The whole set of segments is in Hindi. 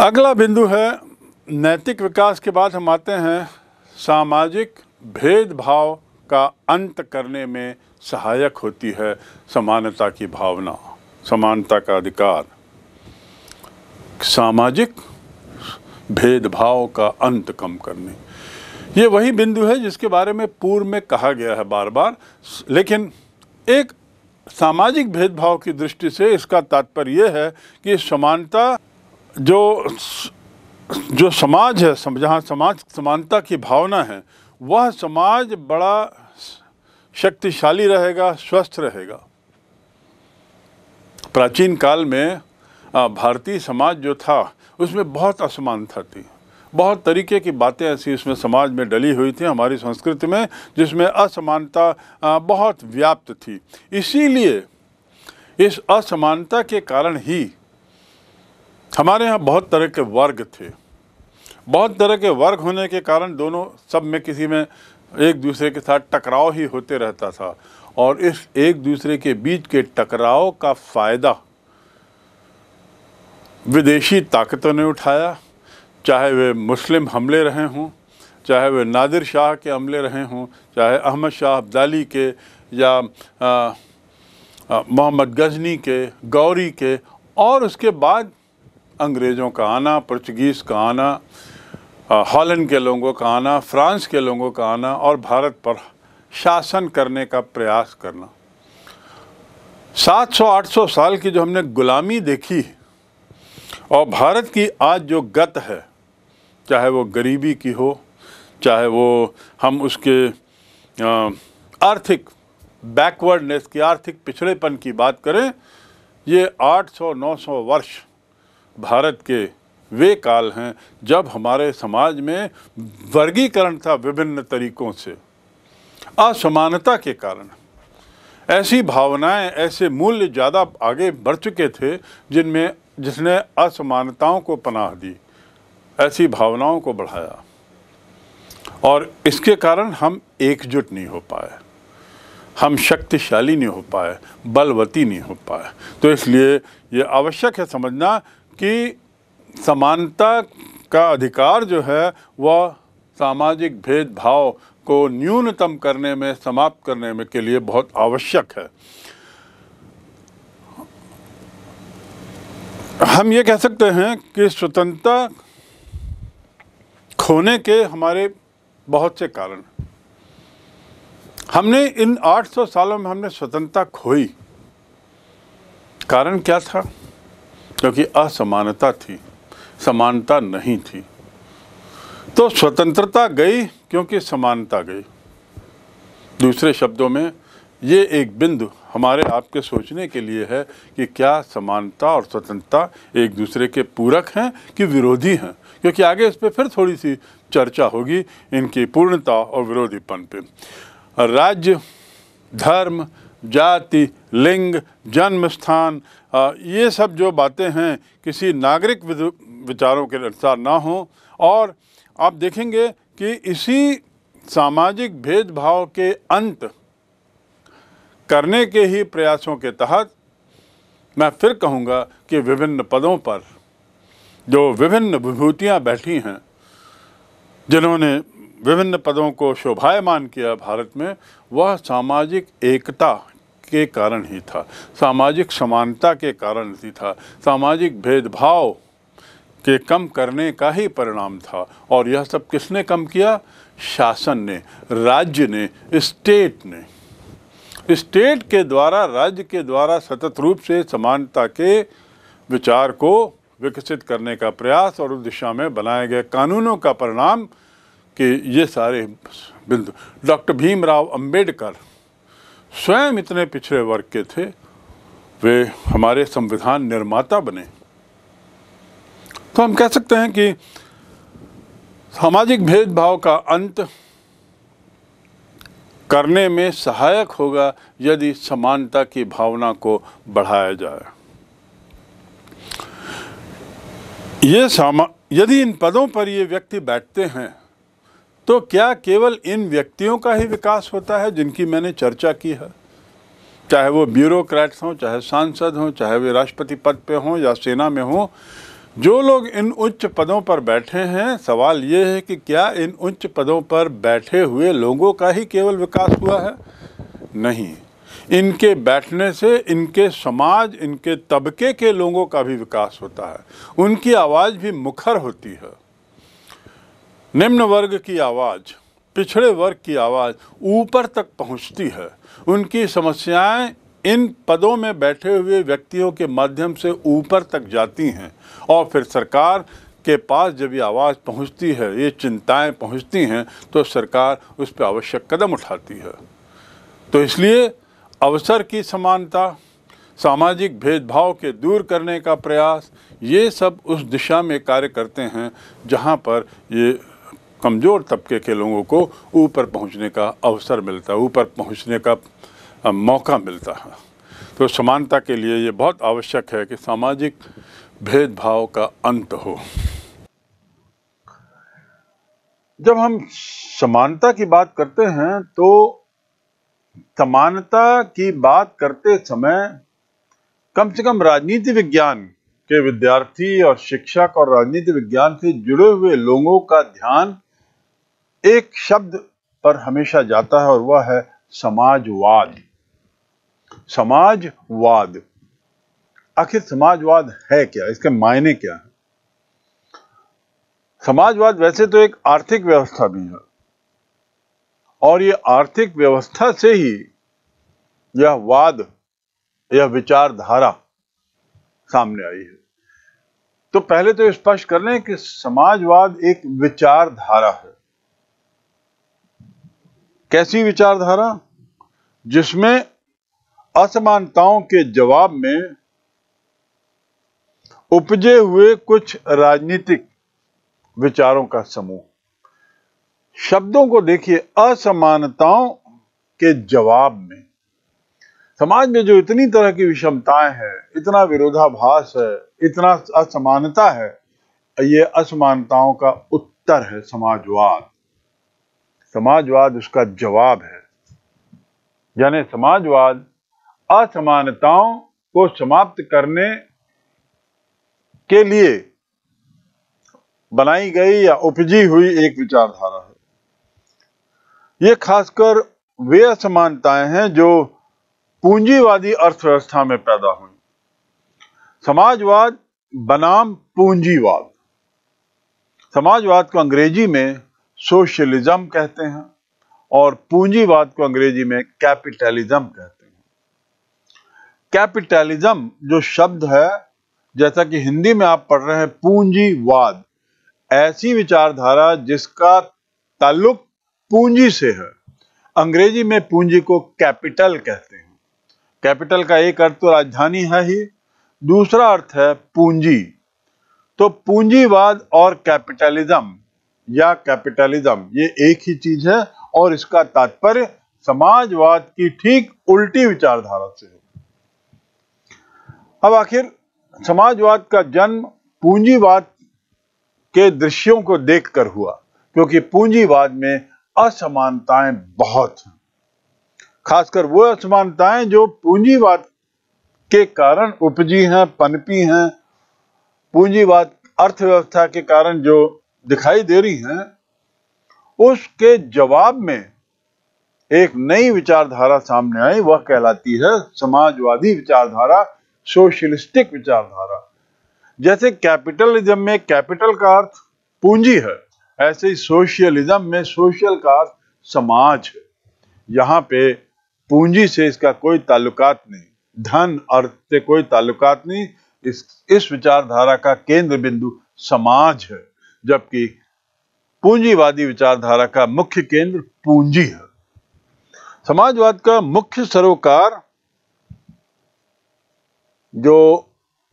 अगला बिंदु है नैतिक विकास के बाद हम आते हैं सामाजिक भेदभाव का अंत करने में सहायक होती है समानता की भावना समानता का अधिकार सामाजिक भेदभाव का अंत कम करने ये वही बिंदु है जिसके बारे में पूर्व में कहा गया है बार बार लेकिन एक सामाजिक भेदभाव की दृष्टि से इसका तात्पर्य यह है कि समानता जो जो समाज है सम, जहाँ समाज समानता की भावना है वह समाज बड़ा शक्तिशाली रहेगा स्वस्थ रहेगा प्राचीन काल में भारतीय समाज जो था उसमें बहुत असमानता थी बहुत तरीके की बातें ऐसी उसमें समाज में डली हुई थी हमारी संस्कृति में जिसमें असमानता बहुत व्याप्त थी इसीलिए इस असमानता के कारण ही हमारे यहाँ बहुत तरह के वर्ग थे बहुत तरह के वर्ग होने के कारण दोनों सब में किसी में एक दूसरे के साथ टकराव ही होते रहता था और इस एक दूसरे के बीच के टकराव का फ़ायदा विदेशी ताकतों ने उठाया चाहे वे मुस्लिम हमले रहे हों चाहे वे नादिर शाह के हमले रहे हों चाहे अहमद शाह अब्दाली के या मोहम्मद गजनी के गौरी के और उसके बाद अंग्रेज़ों का आना पुर्तगीज़ का आना हॉलैंड के लोगों का आना फ्रांस के लोगों का आना और भारत पर शासन करने का प्रयास करना 700-800 साल की जो हमने गुलामी देखी और भारत की आज जो गत है चाहे वो गरीबी की हो चाहे वो हम उसके आर्थिक बैकवर्डनेस की आर्थिक पिछड़ेपन की बात करें ये 800-900 वर्ष भारत के वे काल हैं जब हमारे समाज में वर्गीकरण था विभिन्न तरीकों से असमानता के कारण ऐसी भावनाएं ऐसे मूल्य ज़्यादा आगे बढ़ चुके थे जिनमें जिसने असमानताओं को पनाह दी ऐसी भावनाओं को बढ़ाया और इसके कारण हम एकजुट नहीं हो पाए हम शक्तिशाली नहीं हो पाए बलवती नहीं हो पाए तो इसलिए ये आवश्यक है समझना कि समानता का अधिकार जो है वह सामाजिक भेदभाव को न्यूनतम करने में समाप्त करने में के लिए बहुत आवश्यक है हम ये कह सकते हैं कि स्वतंत्रता खोने के हमारे बहुत से कारण हमने इन 800 सालों में हमने स्वतंत्रता खोई कारण क्या था क्योंकि असमानता थी समानता नहीं थी तो स्वतंत्रता गई क्योंकि समानता गई दूसरे शब्दों में ये एक बिंदु हमारे आपके सोचने के लिए है कि क्या समानता और स्वतंत्रता एक दूसरे के पूरक हैं कि विरोधी हैं क्योंकि आगे इस पर फिर थोड़ी सी चर्चा होगी इनकी पूर्णता और विरोधीपन पे राज्य धर्म जाति लिंग जन्म स्थान ये सब जो बातें हैं किसी नागरिक विचारों के अनुसार ना हों और आप देखेंगे कि इसी सामाजिक भेदभाव के अंत करने के ही प्रयासों के तहत मैं फिर कहूँगा कि विभिन्न पदों पर जो विभिन्न विभूतियाँ बैठी हैं जिन्होंने विभिन्न पदों को शोभायमान किया भारत में वह सामाजिक एकता के कारण ही था सामाजिक समानता के कारण ही था सामाजिक भेदभाव के कम करने का ही परिणाम था और यह सब किसने कम किया शासन ने राज्य ने स्टेट ने स्टेट के द्वारा राज्य के द्वारा सतत रूप से समानता के विचार को विकसित करने का प्रयास और उस दिशा में बनाए गए कानूनों का परिणाम कि ये सारे बिंदु डॉक्टर भीमराव अंबेडकर स्वयं इतने पिछड़े वर्ग के थे वे हमारे संविधान निर्माता बने तो हम कह सकते हैं कि सामाजिक भेदभाव का अंत करने में सहायक होगा यदि समानता की भावना को बढ़ाया जाए ये सामा यदि इन पदों पर ये व्यक्ति बैठते हैं तो क्या केवल इन व्यक्तियों का ही विकास होता है जिनकी मैंने चर्चा की है चाहे वो ब्यूरोक्रेट्स हों चाहे सांसद हों चाहे वे राष्ट्रपति पद पे हों या सेना में हों जो लोग इन उच्च पदों पर बैठे हैं सवाल ये है कि क्या इन उच्च पदों पर बैठे हुए लोगों का ही केवल विकास हुआ है नहीं इनके बैठने से इनके समाज इनके तबके के लोगों का भी विकास होता है उनकी आवाज़ भी मुखर होती है निम्न वर्ग की आवाज़ पिछड़े वर्ग की आवाज़ ऊपर तक पहुंचती है उनकी समस्याएं इन पदों में बैठे हुए व्यक्तियों के माध्यम से ऊपर तक जाती हैं और फिर सरकार के पास जब ये आवाज़ पहुंचती है ये चिंताएं पहुंचती हैं तो सरकार उस पर आवश्यक कदम उठाती है तो इसलिए अवसर की समानता सामाजिक भेदभाव के दूर करने का प्रयास ये सब उस दिशा में कार्य करते हैं जहाँ पर ये कमज़ोर तबके के लोगों को ऊपर पहुंचने का अवसर मिलता है ऊपर पहुंचने का मौका मिलता है तो समानता के लिए ये बहुत आवश्यक है कि सामाजिक भेदभाव का अंत हो जब हम समानता की बात करते हैं तो समानता की बात करते समय कम से कम राजनीति विज्ञान के विद्यार्थी और शिक्षक और राजनीति विज्ञान से जुड़े हुए लोगों का ध्यान एक शब्द पर हमेशा जाता है और वह है समाजवाद समाजवाद आखिर समाजवाद है क्या इसके मायने क्या है समाजवाद वैसे तो एक आर्थिक व्यवस्था भी है और ये आर्थिक व्यवस्था से ही यह वाद यह विचारधारा सामने आई है तो पहले तो स्पष्ट कर लें कि समाजवाद एक विचारधारा है कैसी विचारधारा जिसमें असमानताओं के जवाब में उपजे हुए कुछ राजनीतिक विचारों का समूह शब्दों को देखिए असमानताओं के जवाब में समाज में जो इतनी तरह की विषमताएं हैं इतना विरोधाभास है इतना असमानता है ये असमानताओं का उत्तर है समाजवाद समाजवाद उसका जवाब है यानी समाजवाद असमानताओं को समाप्त करने के लिए बनाई गई या उपजी हुई एक विचारधारा है ये खासकर वे असमानताएं हैं जो पूंजीवादी अर्थव्यवस्था में पैदा हुई समाजवाद बनाम पूंजीवाद समाजवाद को अंग्रेजी में सोशलिज्म कहते हैं और पूंजीवाद को अंग्रेजी में कैपिटलिज्म कहते हैं कैपिटलिज्म जो शब्द है जैसा कि हिंदी में आप पढ़ रहे हैं पूंजीवाद ऐसी विचारधारा जिसका ताल्लुक पूंजी से है अंग्रेजी में पूंजी को कैपिटल कहते हैं कैपिटल का एक अर्थ तो राजधानी है ही दूसरा अर्थ है पूंजी तो पूंजीवाद और कैपिटलिज्म या कैपिटलिज्म ये एक ही चीज है और इसका तात्पर्य समाजवाद की ठीक उल्टी विचारधारा से है अब आखिर समाजवाद का जन्म पूंजीवाद के दृश्यों को देखकर हुआ क्योंकि पूंजीवाद में असमानताएं बहुत हैं खासकर वो असमानताएं जो पूंजीवाद के कारण उपजी हैं पनपी हैं पूंजीवाद अर्थव्यवस्था के कारण जो दिखाई दे रही हैं उसके जवाब में एक नई विचारधारा सामने आई वह कहलाती है समाजवादी विचारधारा सोशलिस्टिक विचारधारा जैसे कैपिटलिज्म में कैपिटल का अर्थ पूंजी है ऐसे ही सोशलिज्म में सोशल का अर्थ समाज है यहां पे पूंजी से इसका कोई ताल्लुकात नहीं धन अर्थ से कोई ताल्लुकात नहीं इस इस विचारधारा का केंद्र बिंदु समाज है जबकि पूंजीवादी विचारधारा का मुख्य केंद्र पूंजी है समाजवाद का मुख्य सरोकार जो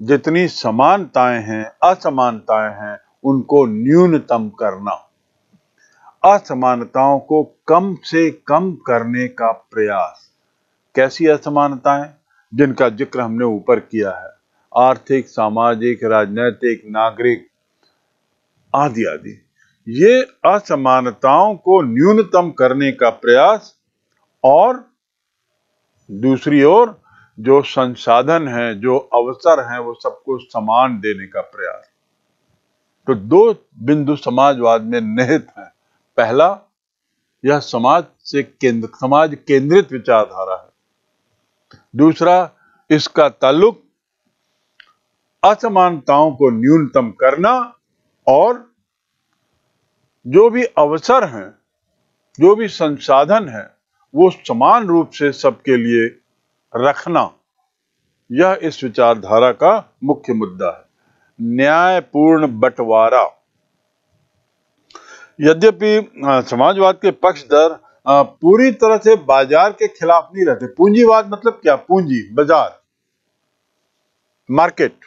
जितनी समानताएं हैं असमानताएं हैं उनको न्यूनतम करना असमानताओं को कम से कम करने का प्रयास कैसी असमानताएं जिनका जिक्र हमने ऊपर किया है आर्थिक सामाजिक राजनैतिक नागरिक आदि आदि ये असमानताओं को न्यूनतम करने का प्रयास और दूसरी ओर जो संसाधन है जो अवसर है वो सबको समान देने का प्रयास तो दो बिंदु समाजवाद में निहित हैं पहला यह समाज से केंद्र समाज केंद्रित विचारधारा है दूसरा इसका ताल्लुक असमानताओं को न्यूनतम करना और जो भी अवसर हैं जो भी संसाधन है वो समान रूप से सबके लिए रखना यह इस विचारधारा का मुख्य मुद्दा है न्यायपूर्ण बंटवारा यद्यपि समाजवाद के पक्षधर पूरी तरह से बाजार के खिलाफ नहीं रहते पूंजीवाद मतलब क्या पूंजी बाजार मार्केट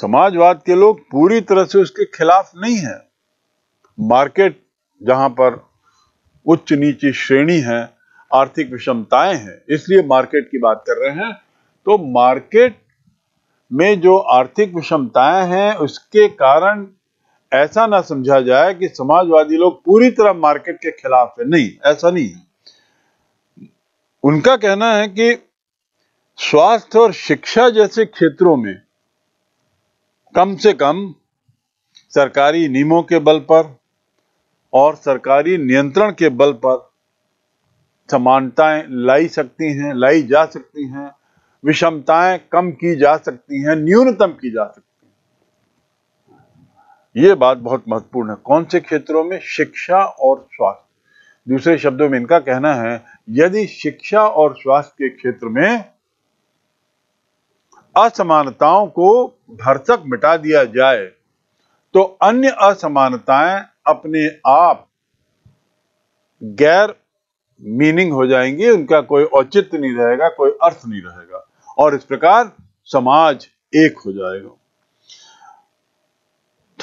समाजवाद के लोग पूरी तरह से उसके खिलाफ नहीं है मार्केट जहां पर उच्च नीची श्रेणी है आर्थिक विषमताएं हैं इसलिए मार्केट की बात कर रहे हैं तो मार्केट में जो आर्थिक विषमताएं हैं उसके कारण ऐसा ना समझा जाए कि समाजवादी लोग पूरी तरह मार्केट के खिलाफ है नहीं ऐसा नहीं है उनका कहना है कि स्वास्थ्य और शिक्षा जैसे क्षेत्रों में कम से कम सरकारी नियमों के बल पर और सरकारी नियंत्रण के बल पर समानताएं लाई सकती हैं लाई जा सकती हैं विषमताएं कम की जा सकती हैं न्यूनतम की जा सकती हैं ये बात बहुत महत्वपूर्ण है कौन से क्षेत्रों में शिक्षा और स्वास्थ्य दूसरे शब्दों में इनका कहना है यदि शिक्षा और स्वास्थ्य के क्षेत्र में असमानताओं को भरसक मिटा दिया जाए तो अन्य असमानताएं अपने आप गैर मीनिंग हो जाएंगी उनका कोई औचित्य नहीं रहेगा कोई अर्थ नहीं रहेगा और इस प्रकार समाज एक हो जाएगा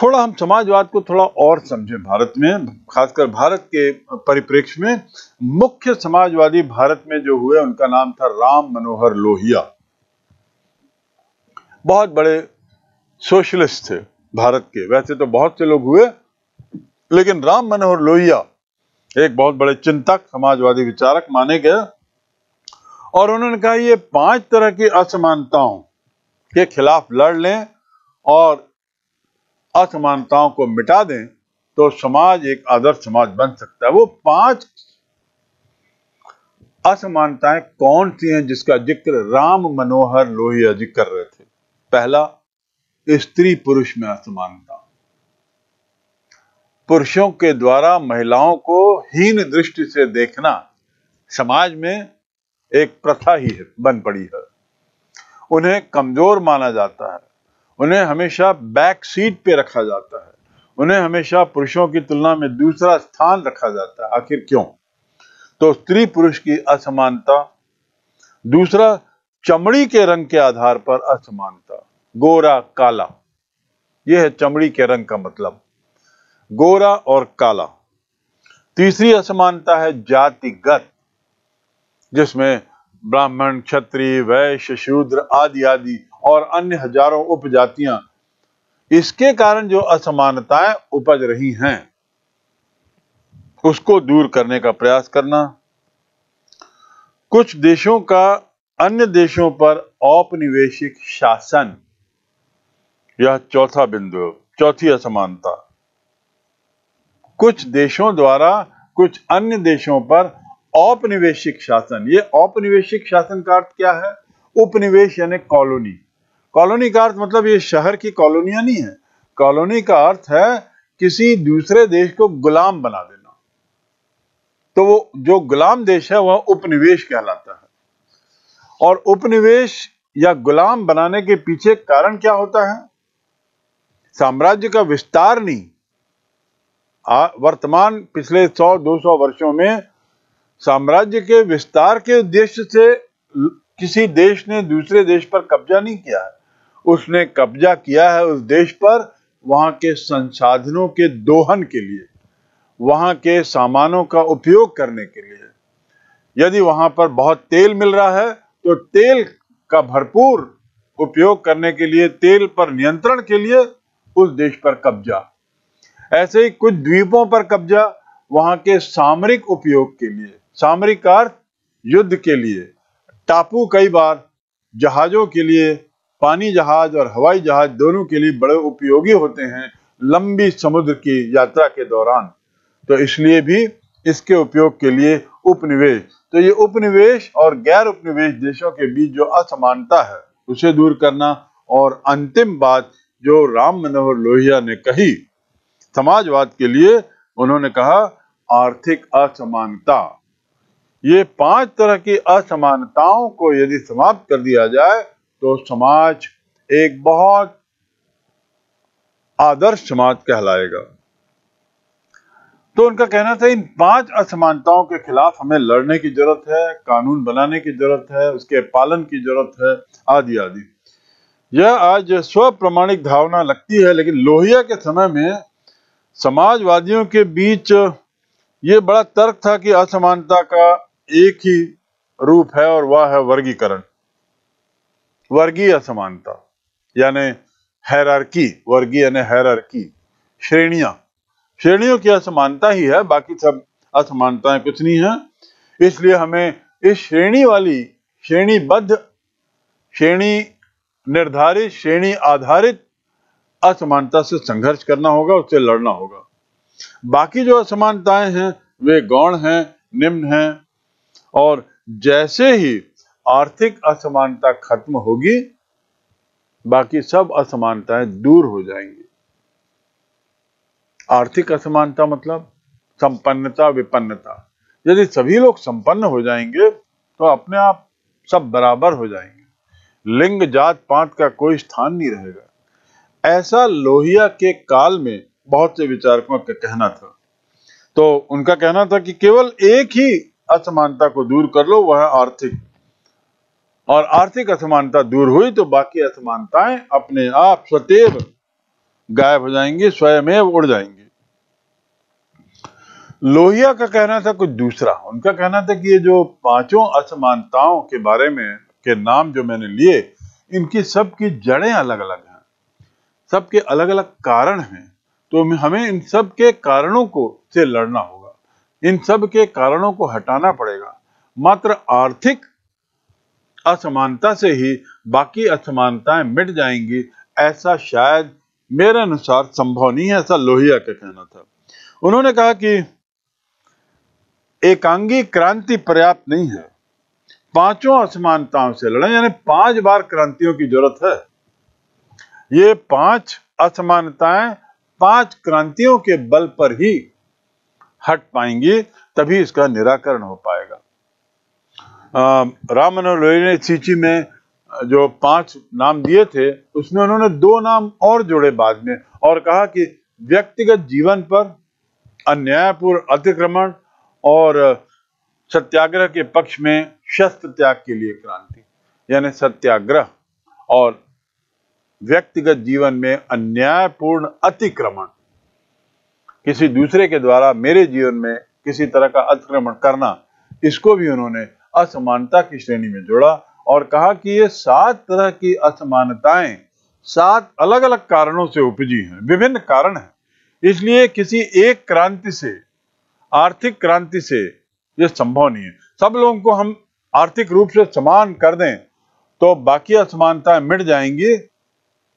थोड़ा हम समाजवाद को थोड़ा और समझें भारत में खासकर भारत के परिप्रेक्ष्य में मुख्य समाजवादी भारत में जो हुए उनका नाम था राम मनोहर लोहिया बहुत बड़े सोशलिस्ट थे भारत के वैसे तो बहुत से लोग हुए लेकिन राम मनोहर लोहिया एक बहुत बड़े चिंतक समाजवादी विचारक माने गए और उन्होंने कहा ये पांच तरह की असमानताओं के खिलाफ लड़ लें और असमानताओं को मिटा दें तो समाज एक आदर्श समाज बन सकता है वो पांच असमानताएं कौन सी हैं जिसका जिक्र राम मनोहर लोहिया जी कर रहे थे पहला स्त्री पुरुष में असमानता पुरुषों के द्वारा महिलाओं को हीन दृष्टि से देखना समाज में एक प्रथा ही है बन पड़ी है उन्हें कमजोर माना जाता है उन्हें हमेशा बैक सीट पे रखा जाता है उन्हें हमेशा पुरुषों की तुलना में दूसरा स्थान रखा जाता है आखिर क्यों तो स्त्री पुरुष की असमानता दूसरा चमड़ी के रंग के आधार पर असमानता गोरा काला यह है चमड़ी के रंग का मतलब गोरा और काला तीसरी असमानता है जातिगत जिसमें ब्राह्मण क्षत्रिय वैश्य शूद्र आदि आदि और अन्य हजारों उपजातियां इसके कारण जो असमानताएं उपज रही हैं उसको दूर करने का प्रयास करना कुछ देशों का अन्य देशों पर औपनिवेशिक शासन यह चौथा बिंदु चौथी असमानता कुछ देशों द्वारा कुछ अन्य देशों पर औपनिवेशिक शासन ये औपनिवेशिक शासन का अर्थ क्या है उपनिवेश यानी कॉलोनी कॉलोनी का अर्थ मतलब ये शहर की कॉलोनिया नहीं है कॉलोनी का अर्थ है किसी दूसरे देश को गुलाम बना देना तो वो जो गुलाम देश है वह उपनिवेश कहलाता है और उपनिवेश या गुलाम बनाने के पीछे कारण क्या होता है साम्राज्य का विस्तार नहीं आ, वर्तमान पिछले 100-200 वर्षों में साम्राज्य के विस्तार के उद्देश्य से किसी देश ने दूसरे देश पर कब्जा नहीं किया है उसने कब्जा किया है उस देश पर वहां के संसाधनों के दोहन के लिए वहां के सामानों का उपयोग करने के लिए यदि वहां पर बहुत तेल मिल रहा है तो तेल का भरपूर उपयोग करने के लिए तेल पर नियंत्रण के लिए उस देश पर कब्जा ऐसे ही कुछ द्वीपों पर कब्जा वहां के सामरिक उपयोग के लिए सामरिक अर्थ युद्ध के लिए टापू कई बार जहाजों के लिए पानी जहाज और हवाई जहाज दोनों के लिए बड़े उपयोगी होते हैं लंबी समुद्र की यात्रा के दौरान तो इसलिए भी इसके उपयोग के लिए उपनिवेश तो ये उपनिवेश और गैर उपनिवेश देशों के बीच जो असमानता है उसे दूर करना और अंतिम बात जो राम मनोहर लोहिया ने कही समाजवाद के लिए उन्होंने कहा आर्थिक असमानता ये पांच तरह की असमानताओं को यदि समाप्त कर दिया जाए तो समाज एक बहुत आदर्श समाज कहलाएगा तो उनका कहना था इन पांच असमानताओं के खिलाफ हमें लड़ने की जरूरत है कानून बनाने की जरूरत है उसके पालन की जरूरत है आदि आदि यह आज स्वप्रमाणिक धारणा लगती है लेकिन लोहिया के समय में समाजवादियों के बीच ये बड़ा तर्क था कि असमानता का एक ही रूप है और वह है वर्गीकरण वर्गीय असमानता यानी हैरारकी वर्गीय यानी हैरार्की श्रेणियां श्रेणियों की असमानता ही है बाकी सब असमानताएं कुछ नहीं है इसलिए हमें इस श्रेणी वाली श्रेणीबद्ध श्रेणी निर्धारित श्रेणी आधारित असमानता से संघर्ष करना होगा उससे लड़ना होगा बाकी जो असमानताएं हैं वे गौण हैं निम्न हैं और जैसे ही आर्थिक असमानता खत्म होगी बाकी सब असमानताएं दूर हो जाएंगी आर्थिक असमानता मतलब संपन्नता विपन्नता यदि सभी लोग संपन्न हो जाएंगे तो अपने आप सब बराबर हो जाएंगे लिंग जात पात का कोई स्थान नहीं रहेगा ऐसा लोहिया के काल में बहुत से विचारकों का कहना था तो उनका कहना था कि केवल एक ही असमानता को दूर कर लो वह आर्थिक और आर्थिक असमानता दूर हुई तो बाकी असमानताएं अपने आप स्वतेव गायब हो जाएंगे स्वयं उड़ जाएंगे लोहिया का कहना था कुछ दूसरा उनका कहना था कि ये जो पांचों असमानताओं के बारे में के नाम जो मैंने लिए इनकी सबकी जड़ें अलग अलग हैं सबके अलग अलग कारण हैं तो हमें इन सब के कारणों को से लड़ना होगा इन सब के कारणों को हटाना पड़ेगा मात्र आर्थिक असमानता से ही बाकी असमानताएं मिट जाएंगी ऐसा शायद मेरे अनुसार संभव नहीं है ऐसा लोहिया का कहना था उन्होंने कहा कि एकांगी क्रांति पर्याप्त नहीं है पांचों असमानताओं से लड़ें यानी पांच बार क्रांतियों की जरूरत है ये पांच असमानताएं पांच क्रांतियों के बल पर ही हट पाएंगी तभी इसका निराकरण हो पाएगा राम मनोहर लोहिया ने सीची में जो पांच नाम दिए थे उसमें उन्होंने दो नाम और जोड़े बाद में और कहा कि व्यक्तिगत जीवन पर अन्यायपूर्ण अतिक्रमण और सत्याग्रह के पक्ष में शस्त्र त्याग के लिए क्रांति यानी सत्याग्रह और व्यक्तिगत जीवन में अन्यायपूर्ण अतिक्रमण किसी दूसरे के द्वारा मेरे जीवन में किसी तरह का अतिक्रमण करना इसको भी उन्होंने असमानता की श्रेणी में जोड़ा और कहा कि ये सात तरह की असमानताएं सात अलग अलग कारणों से उपजी हैं विभिन्न कारण हैं इसलिए किसी एक क्रांति से आर्थिक क्रांति से ये संभव नहीं है सब लोगों को हम आर्थिक रूप से समान कर दें तो बाकी असमानताएं मिट जाएंगी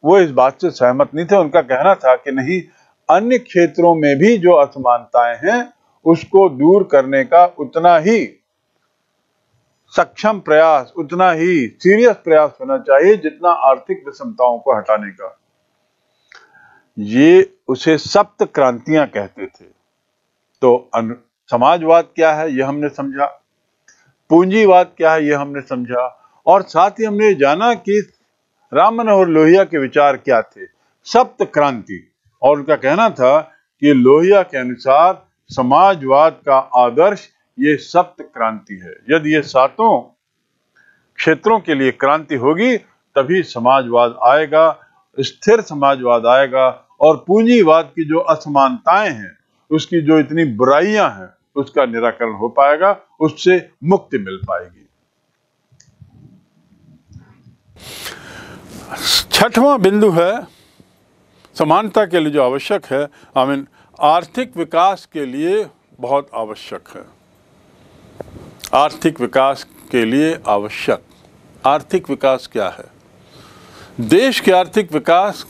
वो इस बात से सहमत नहीं थे उनका कहना था कि नहीं अन्य क्षेत्रों में भी जो असमानताएं हैं उसको दूर करने का उतना ही सक्षम प्रयास उतना ही सीरियस प्रयास होना चाहिए जितना आर्थिक विषमताओं को हटाने का ये उसे सप्त क्रांतियां कहते थे तो समाजवाद क्या है यह हमने समझा पूंजीवाद क्या है यह हमने समझा और साथ ही हमने जाना कि राम मनोहर लोहिया के विचार क्या थे सप्त क्रांति और उनका कहना था कि लोहिया के अनुसार समाजवाद का आदर्श ये सप्त क्रांति है यदि ये सातों क्षेत्रों के लिए क्रांति होगी तभी समाजवाद आएगा स्थिर समाजवाद आएगा और पूंजीवाद की जो असमानताएं हैं उसकी जो इतनी बुराइयां हैं उसका निराकरण हो पाएगा उससे मुक्ति मिल पाएगी छठवां बिंदु है समानता के लिए जो आवश्यक है आई मीन आर्थिक विकास के लिए बहुत आवश्यक है आर्थिक विकास के लिए आवश्यक आर्थिक विकास क्या है देश के आर्थिक विकास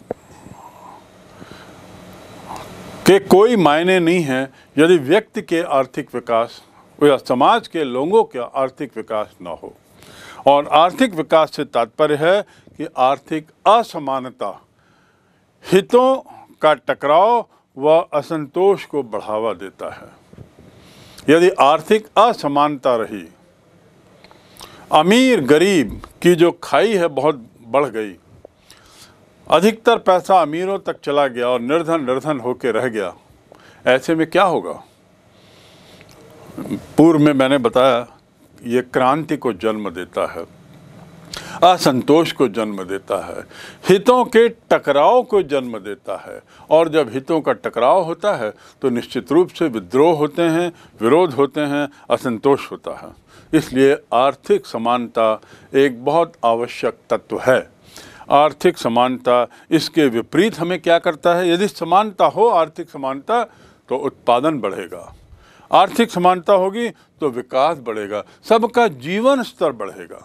के कोई मायने नहीं है यदि व्यक्ति के आर्थिक विकास या समाज के लोगों का आर्थिक विकास ना हो और आर्थिक विकास से तात्पर्य है कि आर्थिक असमानता हितों का टकराव व असंतोष को बढ़ावा देता है यदि आर्थिक असमानता रही अमीर गरीब की जो खाई है बहुत बढ़ गई अधिकतर पैसा अमीरों तक चला गया और निर्धन निर्धन होकर रह गया ऐसे में क्या होगा पूर्व में मैंने बताया ये क्रांति को जन्म देता है असंतोष को जन्म देता है हितों के टकराव को जन्म देता है और जब हितों का टकराव होता है तो निश्चित रूप से विद्रोह होते हैं विरोध होते हैं असंतोष होता है इसलिए आर्थिक समानता एक बहुत आवश्यक तत्व है आर्थिक समानता इसके विपरीत हमें क्या करता है यदि समानता हो आर्थिक समानता तो उत्पादन बढ़ेगा आर्थिक समानता होगी तो विकास बढ़ेगा सबका जीवन स्तर बढ़ेगा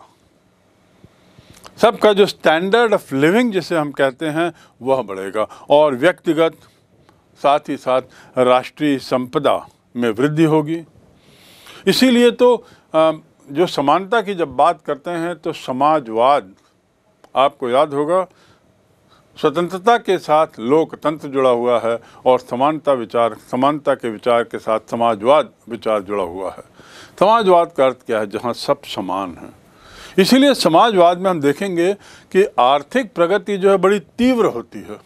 सबका जो स्टैंडर्ड ऑफ लिविंग जिसे हम कहते हैं वह बढ़ेगा और व्यक्तिगत साथ ही साथ राष्ट्रीय संपदा में वृद्धि होगी इसीलिए तो जो समानता की जब बात करते हैं तो समाजवाद आपको याद होगा स्वतंत्रता के साथ लोकतंत्र जुड़ा हुआ है और समानता विचार समानता के विचार के साथ समाजवाद विचार जुड़ा हुआ है समाजवाद का अर्थ क्या है जहाँ सब समान हैं इसीलिए समाजवाद में हम देखेंगे कि आर्थिक प्रगति जो है बड़ी तीव्र होती है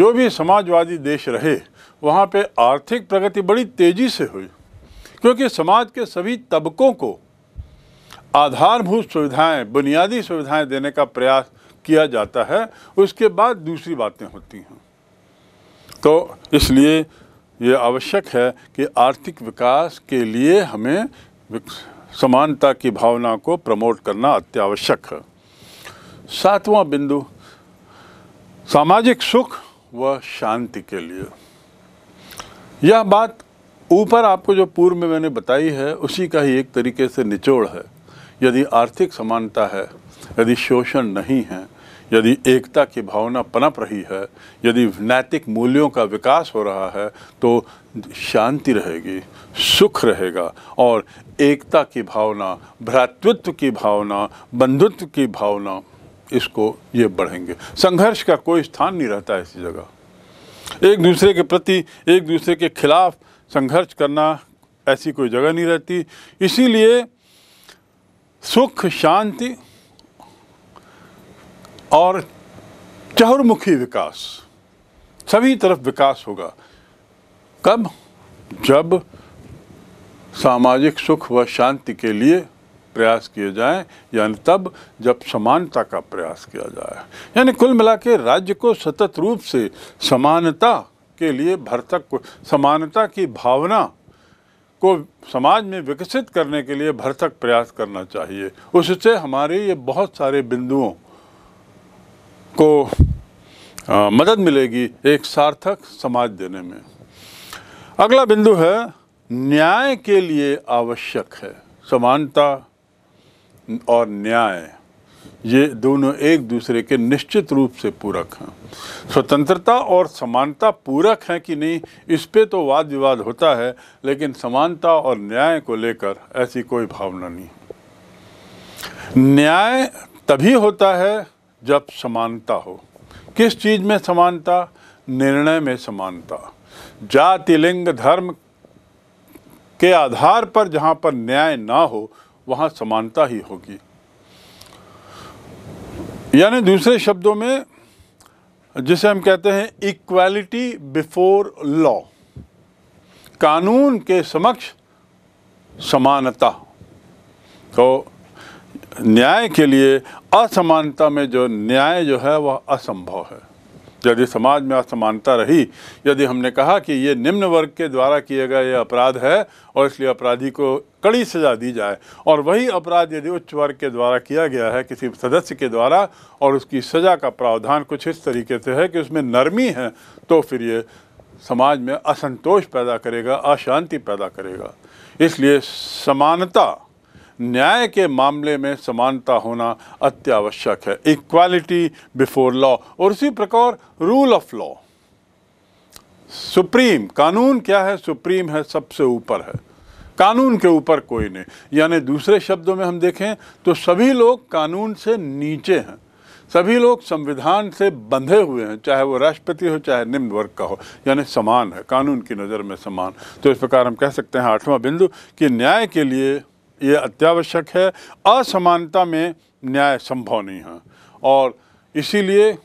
जो भी समाजवादी देश रहे वहाँ पे आर्थिक प्रगति बड़ी तेज़ी से हुई क्योंकि समाज के सभी तबकों को आधारभूत सुविधाएं बुनियादी सुविधाएं देने का प्रयास किया जाता है उसके बाद दूसरी बातें होती हैं तो इसलिए ये आवश्यक है कि आर्थिक विकास के लिए हमें समानता की भावना को प्रमोट करना अत्यावश्यक है सातवां बिंदु सामाजिक सुख व शांति के लिए यह बात ऊपर आपको जो पूर्व में मैंने बताई है उसी का ही एक तरीके से निचोड़ है यदि आर्थिक समानता है यदि शोषण नहीं है यदि एकता की भावना पनप रही है यदि नैतिक मूल्यों का विकास हो रहा है तो शांति रहेगी सुख रहेगा और एकता की भावना भ्रातृत्व की भावना बंधुत्व की भावना इसको ये बढ़ेंगे संघर्ष का कोई स्थान नहीं रहता ऐसी जगह एक दूसरे के प्रति एक दूसरे के खिलाफ संघर्ष करना ऐसी कोई जगह नहीं रहती इसीलिए सुख शांति और चहुर्मुखी विकास सभी तरफ विकास होगा कब जब सामाजिक सुख व शांति के लिए प्रयास किए जाएं यानी तब जब समानता का प्रयास किया जाए यानी कुल मिला के राज्य को सतत रूप से समानता के लिए भरतक समानता की भावना को समाज में विकसित करने के लिए भरतक प्रयास करना चाहिए उससे हमारे ये बहुत सारे बिंदुओं को आ, मदद मिलेगी एक सार्थक समाज देने में अगला बिंदु है न्याय के लिए आवश्यक है समानता और न्याय ये दोनों एक दूसरे के निश्चित रूप से पूरक हैं स्वतंत्रता और समानता पूरक हैं कि नहीं इस पे तो वाद विवाद होता है लेकिन समानता और न्याय को लेकर ऐसी कोई भावना नहीं न्याय तभी होता है जब समानता हो किस चीज़ में समानता निर्णय में समानता जाति लिंग धर्म के आधार पर जहाँ पर न्याय ना हो वहाँ समानता ही होगी यानी दूसरे शब्दों में जिसे हम कहते हैं इक्वालिटी बिफोर लॉ कानून के समक्ष समानता तो न्याय के लिए असमानता में जो न्याय जो है वह असंभव है यदि समाज में असमानता रही यदि हमने कहा कि ये निम्न वर्ग के द्वारा किए गए ये अपराध है और इसलिए अपराधी को कड़ी सज़ा दी जाए और वही अपराध यदि उच्च वर्ग के द्वारा किया गया है किसी सदस्य के द्वारा और उसकी सज़ा का प्रावधान कुछ इस तरीके से है कि उसमें नरमी है तो फिर ये समाज में असंतोष पैदा करेगा अशांति पैदा करेगा इसलिए समानता न्याय के मामले में समानता होना अत्यावश्यक है इक्वालिटी बिफोर लॉ और उसी प्रकार रूल ऑफ लॉ सुप्रीम कानून क्या है सुप्रीम है सबसे ऊपर है कानून के ऊपर कोई नहीं यानी दूसरे शब्दों में हम देखें तो सभी लोग कानून से नीचे हैं सभी लोग संविधान से बंधे हुए हैं चाहे वो राष्ट्रपति हो चाहे निम्न वर्ग का हो यानी समान है कानून की नज़र में समान तो इस प्रकार हम कह सकते हैं आठवां बिंदु कि न्याय के लिए ये अत्यावश्यक है असमानता में न्याय संभव नहीं है और इसीलिए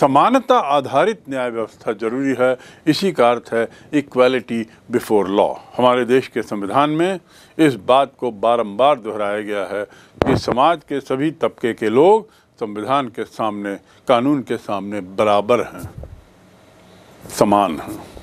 समानता आधारित न्याय व्यवस्था जरूरी है इसी का अर्थ है इक्वालिटी बिफोर लॉ हमारे देश के संविधान में इस बात को बारंबार दोहराया गया है कि समाज के सभी तबके के लोग संविधान के सामने कानून के सामने बराबर हैं समान हैं